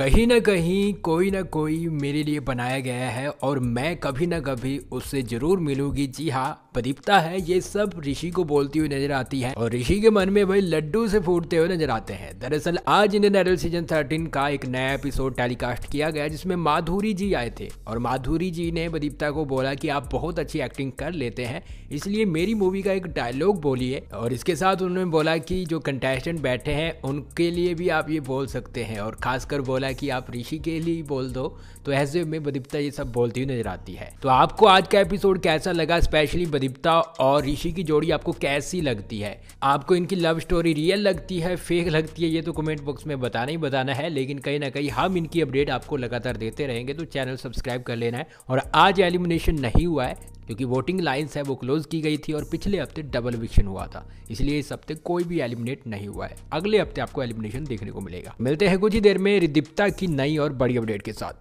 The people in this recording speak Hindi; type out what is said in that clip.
कहीं ना कहीं कोई ना कोई मेरे लिए बनाया गया है और मैं कभी ना कभी उससे जरूर मिलूंगी जी हाँ प्रदीप्ता है ये सब ऋषि को बोलती हुई नजर आती है और ऋषि के मन में भाई लड्डू से फूटते हुए नजर आते हैं दरअसल आज इंडियन आइडल सीजन थर्टीन का एक नया एपिसोड टेलीकास्ट किया गया जिसमें माधुरी जी आए थे और माधुरी जी ने प्रदीप्ता को बोला की आप बहुत अच्छी एक्टिंग कर लेते हैं इसलिए मेरी मूवी का एक डायलॉग बोलिए और इसके साथ उन्होंने बोला की जो कंटेस्टेंट बैठे हैं उनके लिए भी आप ये बोल सकते हैं और खासकर बोला है कि आप ऋषि के लिए ही बोल दो तो ऐसे में बदिप्ता ये सब बोलती हुई नजर आती है तो आपको आज का एपिसोड कैसा लगा स्पेशली बदिप्ता और ऋषि की जोड़ी आपको कैसी लगती है आपको इनकी लव स्टोरी रियल लगती है फेक लगती है ये तो कमेंट बॉक्स में बताना ही बताना है लेकिन कहीं ना कहीं हम इनकी अपडेट आपको लगातार देते रहेंगे तो चैनल सब्सक्राइब कर लेना है और आज एलिमिनेशन नहीं हुआ है क्योंकि वोटिंग लाइन्स है वो क्लोज की गई थी और पिछले हफ्ते डबल विक्शन हुआ था इसलिए इस हफ्ते कोई भी एलिमिनेट नहीं हुआ है अगले हफ्ते आपको एलिमिनेशन देखने को मिलेगा मिलते हैं कुछ ही देर में रिदीप्ता की नई और बड़ी अपडेट के साथ